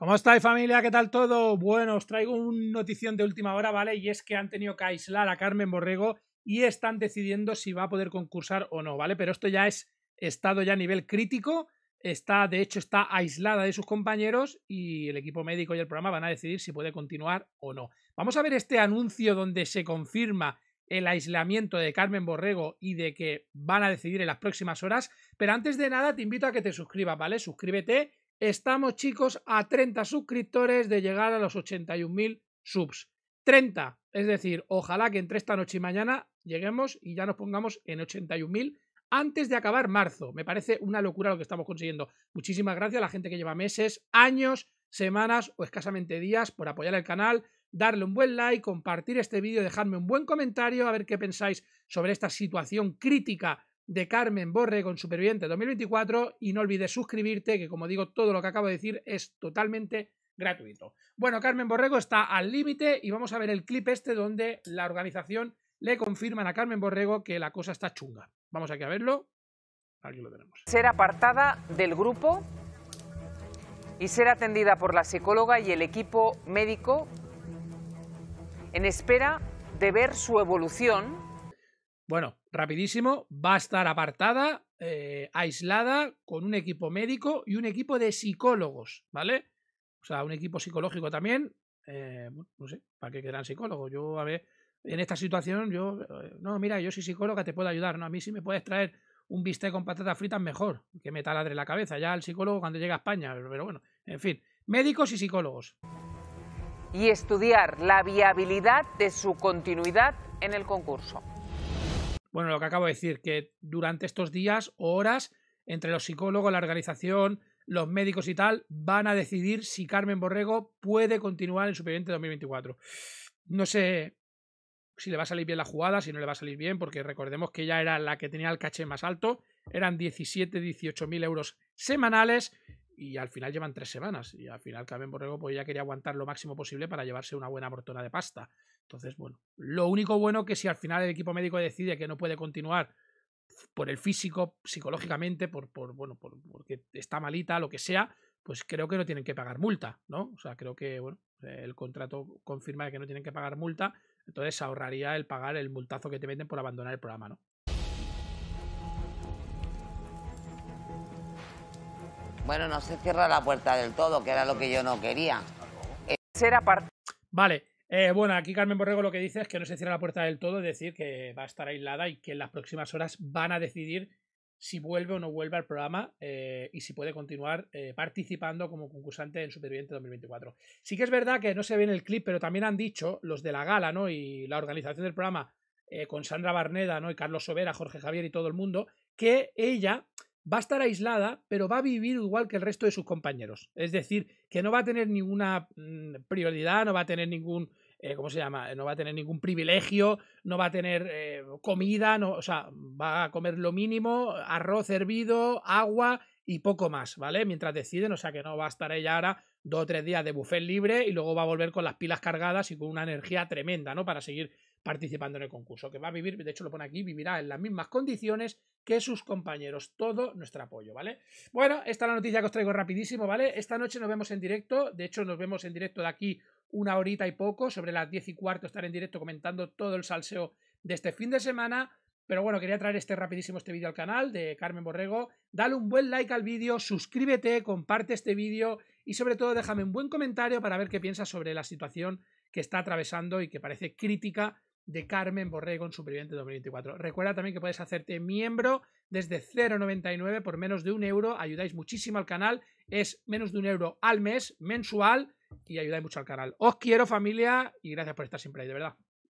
¿Cómo estáis familia? ¿Qué tal todo? Bueno, os traigo una notición de última hora, ¿vale? Y es que han tenido que aislar a Carmen Borrego y están decidiendo si va a poder concursar o no, ¿vale? Pero esto ya es estado ya a nivel crítico, está, de hecho, está aislada de sus compañeros y el equipo médico y el programa van a decidir si puede continuar o no. Vamos a ver este anuncio donde se confirma el aislamiento de Carmen Borrego y de que van a decidir en las próximas horas. Pero antes de nada, te invito a que te suscribas, ¿vale? Suscríbete Estamos, chicos, a 30 suscriptores de llegar a los 81.000 subs. 30, es decir, ojalá que entre esta noche y mañana lleguemos y ya nos pongamos en 81.000 antes de acabar marzo. Me parece una locura lo que estamos consiguiendo. Muchísimas gracias a la gente que lleva meses, años, semanas o escasamente días por apoyar el canal, darle un buen like, compartir este vídeo, dejarme un buen comentario, a ver qué pensáis sobre esta situación crítica de Carmen Borrego en Superviviente 2024 y no olvides suscribirte, que como digo, todo lo que acabo de decir es totalmente gratuito. Bueno, Carmen Borrego está al límite y vamos a ver el clip este donde la organización le confirman a Carmen Borrego que la cosa está chunga. Vamos aquí a verlo. Aquí lo tenemos. Ser apartada del grupo y ser atendida por la psicóloga y el equipo médico en espera de ver su evolución bueno, rapidísimo, va a estar apartada, eh, aislada, con un equipo médico y un equipo de psicólogos, ¿vale? O sea, un equipo psicológico también. Eh, no sé, ¿para qué quedan psicólogos? Yo, a ver, en esta situación, yo, eh, no, mira, yo soy psicóloga, te puedo ayudar, ¿no? A mí sí me puedes traer un bistec con patatas fritas mejor, que me taladre la cabeza ya al psicólogo cuando llega a España, pero bueno, en fin, médicos y psicólogos. Y estudiar la viabilidad de su continuidad en el concurso bueno, lo que acabo de decir, que durante estos días o horas, entre los psicólogos, la organización, los médicos y tal, van a decidir si Carmen Borrego puede continuar en de 2024. No sé si le va a salir bien la jugada, si no le va a salir bien, porque recordemos que ella era la que tenía el caché más alto, eran 17, 18 mil euros semanales y al final llevan tres semanas y al final Carmen Borrego pues, ya quería aguantar lo máximo posible para llevarse una buena mortona de pasta. Entonces, bueno, lo único bueno que si al final el equipo médico decide que no puede continuar por el físico, psicológicamente, por, por bueno, por, porque está malita, lo que sea, pues creo que no tienen que pagar multa, ¿no? O sea, creo que, bueno, eh, el contrato confirma que no tienen que pagar multa, entonces ahorraría el pagar el multazo que te venden por abandonar el programa, ¿no? Bueno, no se cierra la puerta del todo, que era lo que yo no quería. Era parte. Vale, eh, bueno, aquí Carmen Borrego lo que dice es que no se cierra la puerta del todo, es decir, que va a estar aislada y que en las próximas horas van a decidir si vuelve o no vuelve al programa eh, y si puede continuar eh, participando como concursante en Superviviente 2024. Sí que es verdad que no se ve en el clip, pero también han dicho los de la gala ¿no? y la organización del programa con Sandra Barneda ¿no? y Carlos Sobera, Jorge Javier y todo el mundo, que ella va a estar aislada, pero va a vivir igual que el resto de sus compañeros. Es decir, que no va a tener ninguna mm, prioridad, no va a tener ningún, eh, ¿cómo se llama? No va a tener ningún privilegio, no va a tener eh, comida, no, o sea, va a comer lo mínimo, arroz hervido, agua y poco más, ¿vale? Mientras deciden, o sea, que no va a estar ella ahora dos o tres días de buffet libre y luego va a volver con las pilas cargadas y con una energía tremenda, ¿no? Para seguir participando en el concurso, que va a vivir, de hecho lo pone aquí, vivirá en las mismas condiciones que sus compañeros. Todo nuestro apoyo, ¿vale? Bueno, esta es la noticia que os traigo rapidísimo, ¿vale? Esta noche nos vemos en directo, de hecho nos vemos en directo de aquí una horita y poco, sobre las diez y cuarto estar en directo comentando todo el salseo de este fin de semana. Pero bueno, quería traer este rapidísimo este vídeo al canal de Carmen Borrego. Dale un buen like al vídeo, suscríbete, comparte este vídeo y sobre todo déjame un buen comentario para ver qué piensas sobre la situación que está atravesando y que parece crítica de Carmen Borrego en Superviviente 2024. Recuerda también que puedes hacerte miembro desde 0,99 por menos de un euro. Ayudáis muchísimo al canal. Es menos de un euro al mes, mensual, y ayudáis mucho al canal. Os quiero familia y gracias por estar siempre ahí, de verdad.